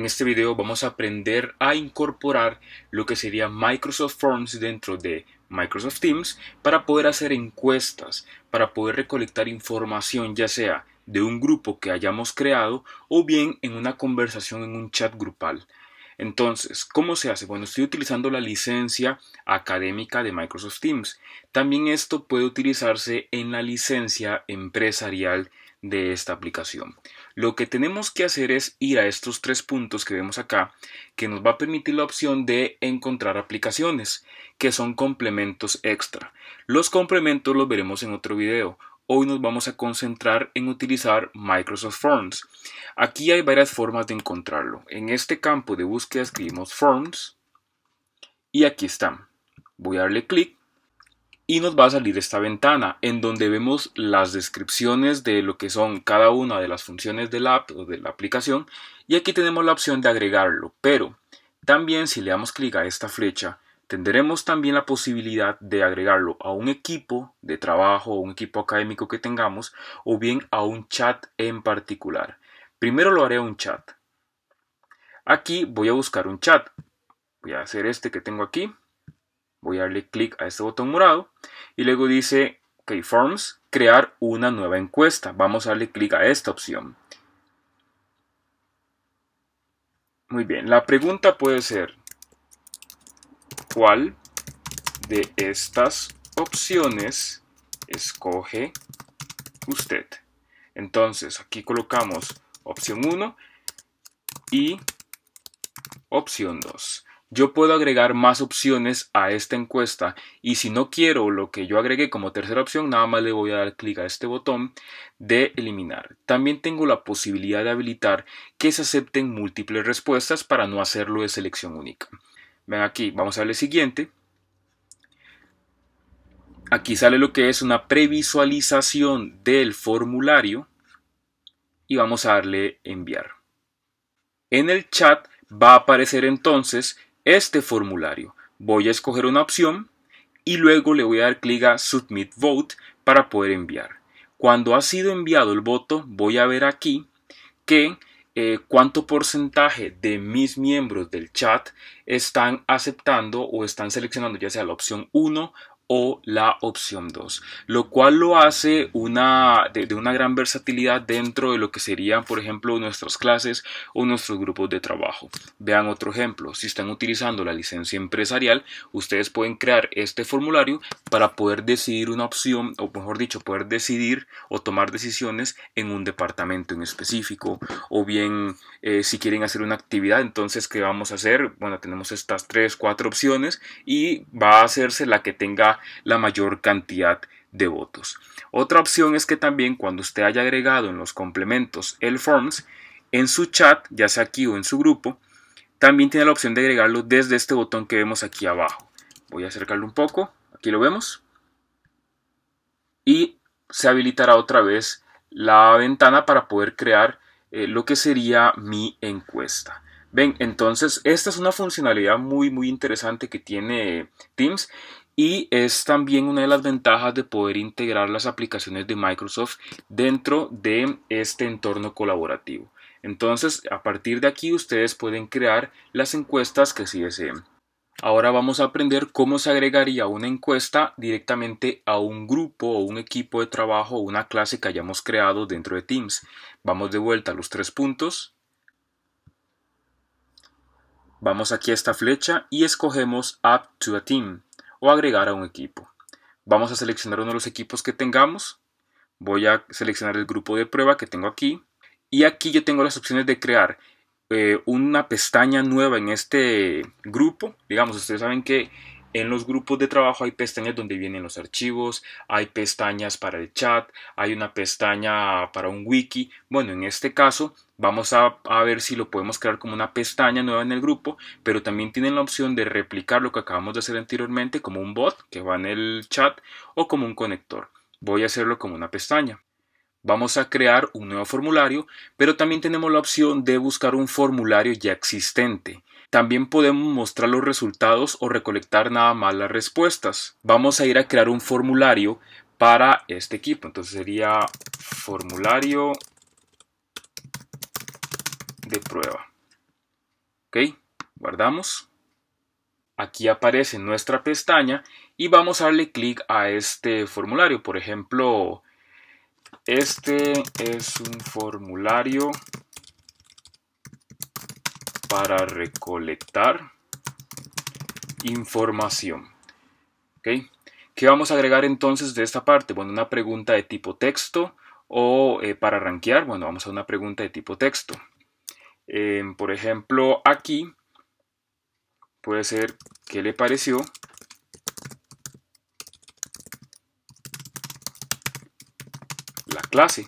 En este video vamos a aprender a incorporar lo que sería Microsoft Forms dentro de Microsoft Teams para poder hacer encuestas, para poder recolectar información ya sea de un grupo que hayamos creado o bien en una conversación en un chat grupal. Entonces, ¿cómo se hace? Bueno, estoy utilizando la licencia académica de Microsoft Teams. También esto puede utilizarse en la licencia empresarial de esta aplicación. Lo que tenemos que hacer es ir a estos tres puntos que vemos acá, que nos va a permitir la opción de encontrar aplicaciones, que son complementos extra. Los complementos los veremos en otro video. Hoy nos vamos a concentrar en utilizar Microsoft Forms. Aquí hay varias formas de encontrarlo. En este campo de búsqueda escribimos Forms y aquí están. Voy a darle clic y nos va a salir esta ventana en donde vemos las descripciones de lo que son cada una de las funciones de la app o de la aplicación y aquí tenemos la opción de agregarlo, pero también si le damos clic a esta flecha tendremos también la posibilidad de agregarlo a un equipo de trabajo o un equipo académico que tengamos o bien a un chat en particular. Primero lo haré a un chat. Aquí voy a buscar un chat. Voy a hacer este que tengo aquí. Voy a darle clic a este botón morado y luego dice, ok, Forms, crear una nueva encuesta. Vamos a darle clic a esta opción. Muy bien, la pregunta puede ser, ¿cuál de estas opciones escoge usted? Entonces, aquí colocamos opción 1 y opción 2. Yo puedo agregar más opciones a esta encuesta y si no quiero lo que yo agregué como tercera opción, nada más le voy a dar clic a este botón de eliminar. También tengo la posibilidad de habilitar que se acepten múltiples respuestas para no hacerlo de selección única. Ven aquí, vamos a darle siguiente. Aquí sale lo que es una previsualización del formulario y vamos a darle enviar. En el chat va a aparecer entonces este formulario. Voy a escoger una opción y luego le voy a dar clic a Submit Vote para poder enviar. Cuando ha sido enviado el voto, voy a ver aquí que eh, cuánto porcentaje de mis miembros del chat están aceptando o están seleccionando ya sea la opción 1 o la opción 2, lo cual lo hace una, de, una gran versatilidad dentro de lo que serían, por ejemplo, nuestras clases o nuestros grupos de trabajo. Vean otro ejemplo, si están utilizando la licencia empresarial, ustedes pueden crear este formulario para poder decidir una opción, o mejor dicho, poder decidir o tomar decisiones en un departamento en específico, o bien eh, si quieren hacer una actividad, entonces, ¿qué vamos a hacer? Bueno, tenemos estas tres, cuatro opciones y va a hacerse la que tenga la mayor cantidad de votos. Otra opción es que también cuando usted haya agregado en los complementos el forms, en su chat, ya sea aquí o en su grupo, también tiene la opción de agregarlo desde este botón que vemos aquí abajo. Voy a acercarlo un poco, aquí lo vemos. Y se habilitará otra vez la ventana para poder crear eh, lo que sería mi encuesta. Ven, entonces esta es una funcionalidad muy muy interesante que tiene Teams y es también una de las ventajas de poder integrar las aplicaciones de Microsoft dentro de este entorno colaborativo. Entonces, a partir de aquí ustedes pueden crear las encuestas que sí deseen. Ahora vamos a aprender cómo se agregaría una encuesta directamente a un grupo o un equipo de trabajo o una clase que hayamos creado dentro de Teams. Vamos de vuelta a los tres puntos. Vamos aquí a esta flecha y escogemos App to a Team o agregar a un equipo. Vamos a seleccionar uno de los equipos que tengamos. Voy a seleccionar el grupo de prueba que tengo aquí. Y aquí yo tengo las opciones de crear eh, una pestaña nueva en este grupo. Digamos, ustedes saben que en los grupos de trabajo hay pestañas donde vienen los archivos, hay pestañas para el chat, hay una pestaña para un wiki. Bueno, en este caso vamos a, ver si lo podemos crear como una pestaña nueva en el grupo, pero también tienen la opción de replicar lo que acabamos de hacer anteriormente como un bot que va en el chat o como un conector. Voy a hacerlo como una pestaña. Vamos a crear un nuevo formulario, pero también tenemos la opción de buscar un formulario ya existente. También podemos mostrar los resultados o recolectar nada más las respuestas. Vamos a ir a crear un formulario para este equipo. Entonces sería formulario de prueba. ¿Ok? Guardamos. Aquí aparece nuestra pestaña y vamos a darle clic a este formulario. Por ejemplo, este es un formulario para recolectar información. ¿Qué vamos a agregar entonces de esta parte? Bueno, una pregunta de tipo texto o eh, para rankear, bueno, vamos a una pregunta de tipo texto. Em, por ejemplo, aquí puede ser ¿qué le pareció? La clase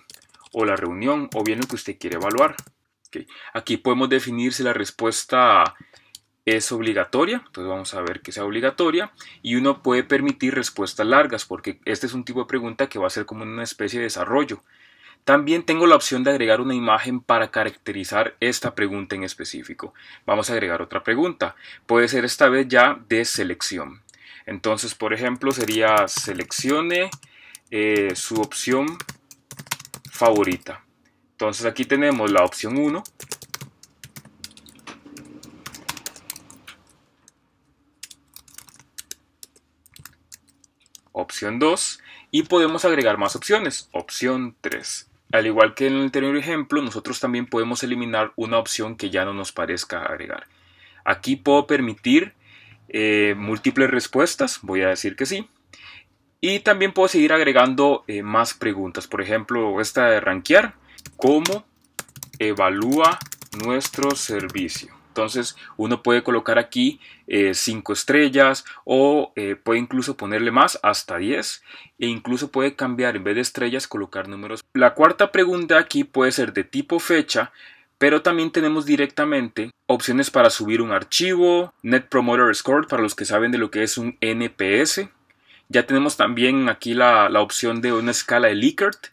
o la reunión o bien lo que usted quiere evaluar. Aquí podemos definir si la respuesta es obligatoria, entonces vamos a ver que sea obligatoria, y uno puede permitir respuestas largas, porque este es un tipo de pregunta que va a ser como una especie de desarrollo. También tengo la opción de agregar una imagen para caracterizar esta pregunta en específico. Vamos a agregar otra pregunta. Puede ser esta vez ya de selección. Entonces, por ejemplo, sería seleccione eh, su opción favorita. Entonces aquí tenemos la opción 1. Opción 2. Y podemos agregar más opciones. Opción 3. Al igual que en el anterior ejemplo, nosotros también podemos eliminar una opción que ya no nos parezca agregar. Aquí puedo permitir eh, múltiples respuestas, voy a decir que sí. Y también puedo seguir agregando eh, más preguntas, por ejemplo esta de rankear, cómo evalúa nuestro servicio. Entonces uno puede colocar aquí 5 eh, estrellas o eh, puede incluso ponerle más hasta 10 e incluso puede cambiar en vez de estrellas colocar números. La cuarta pregunta aquí puede ser de tipo fecha pero también tenemos directamente opciones para subir un archivo, Net Promoter Score para los que saben de lo que es un NPS. Ya tenemos también aquí la, la opción de una escala de Likert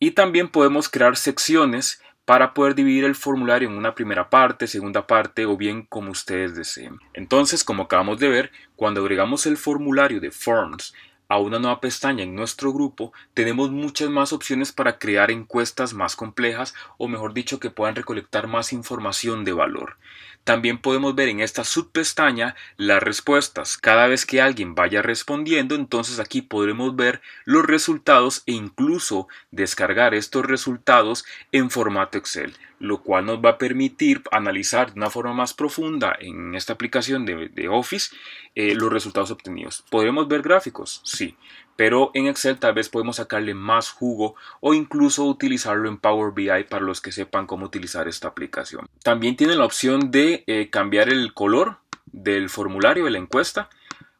y también podemos crear secciones para poder dividir el formulario en una primera parte, segunda parte o bien como ustedes deseen. Entonces, como acabamos de ver, cuando agregamos el formulario de Forms a una nueva pestaña en nuestro grupo, tenemos muchas más opciones para crear encuestas más complejas o mejor dicho que puedan recolectar más información de valor. También podemos ver en esta subpestaña las respuestas. Cada vez que alguien vaya respondiendo, entonces aquí podremos ver los resultados e incluso descargar estos resultados en formato Excel lo cual nos va a permitir analizar de una forma más profunda en esta aplicación de, Office eh, los resultados obtenidos. ¿Podremos ver gráficos? Sí, pero en Excel tal vez podemos sacarle más jugo o incluso utilizarlo en Power BI para los que sepan cómo utilizar esta aplicación. También tiene la opción de eh, cambiar el color del formulario de la encuesta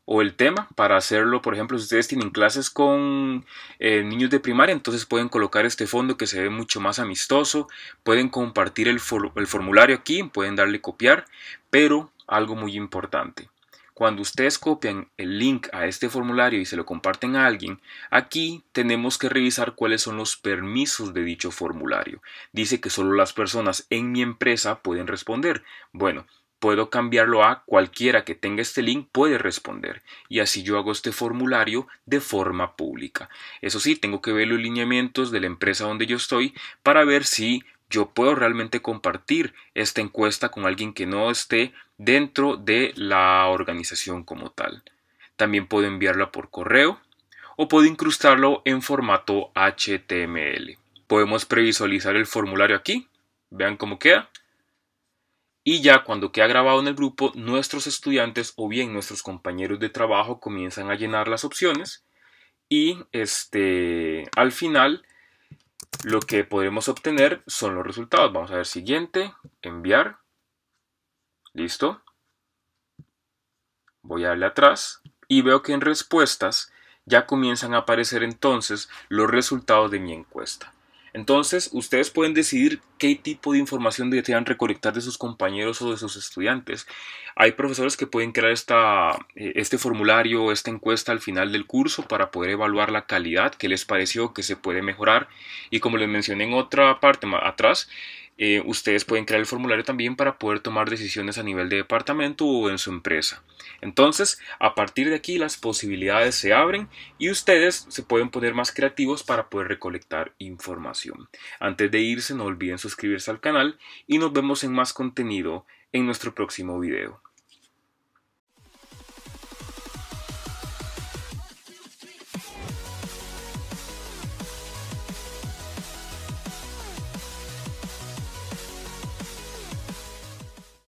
o el tema para hacerlo. Por ejemplo, si ustedes tienen clases con eh, niños de primaria, entonces pueden colocar este fondo que se ve mucho más amistoso. Pueden compartir el, el formulario aquí, pueden darle copiar, pero algo muy importante. Cuando ustedes copian el link a este formulario y se lo comparten a alguien, aquí tenemos que revisar cuáles son los permisos de dicho formulario. Dice que solo las personas en mi empresa pueden responder. Bueno, Puedo cambiarlo a cualquiera que tenga este link puede responder y así yo hago este formulario de forma pública. Eso sí, tengo que ver los lineamientos de la empresa donde yo estoy para ver si yo puedo realmente compartir esta encuesta con alguien que no esté dentro de la organización como tal. También puedo enviarla por correo o puedo incrustarlo en formato HTML. Podemos previsualizar el formulario aquí. Vean cómo queda. Y ya cuando queda grabado en el grupo, nuestros estudiantes o bien nuestros compañeros de trabajo comienzan a llenar las opciones y este, al final lo que podremos obtener son los resultados. Vamos a ver siguiente, enviar. Listo. Voy a darle atrás y veo que en respuestas ya comienzan a aparecer entonces los resultados de mi encuesta. Entonces, ustedes pueden decidir qué tipo de información desean recolectar de sus compañeros o de sus estudiantes. Hay profesores que pueden crear esta, eh, este formulario, o esta encuesta al final del curso para poder evaluar la calidad, qué les pareció, que se puede mejorar. Y como les mencioné en otra parte atrás, eh, ustedes pueden crear el formulario también para poder tomar decisiones a nivel de departamento o en su empresa. Entonces, a partir de aquí las posibilidades se abren y ustedes se pueden poner más creativos para poder recolectar información. Antes de irse, no olviden suscribirse al canal y nos vemos en más contenido en nuestro próximo video.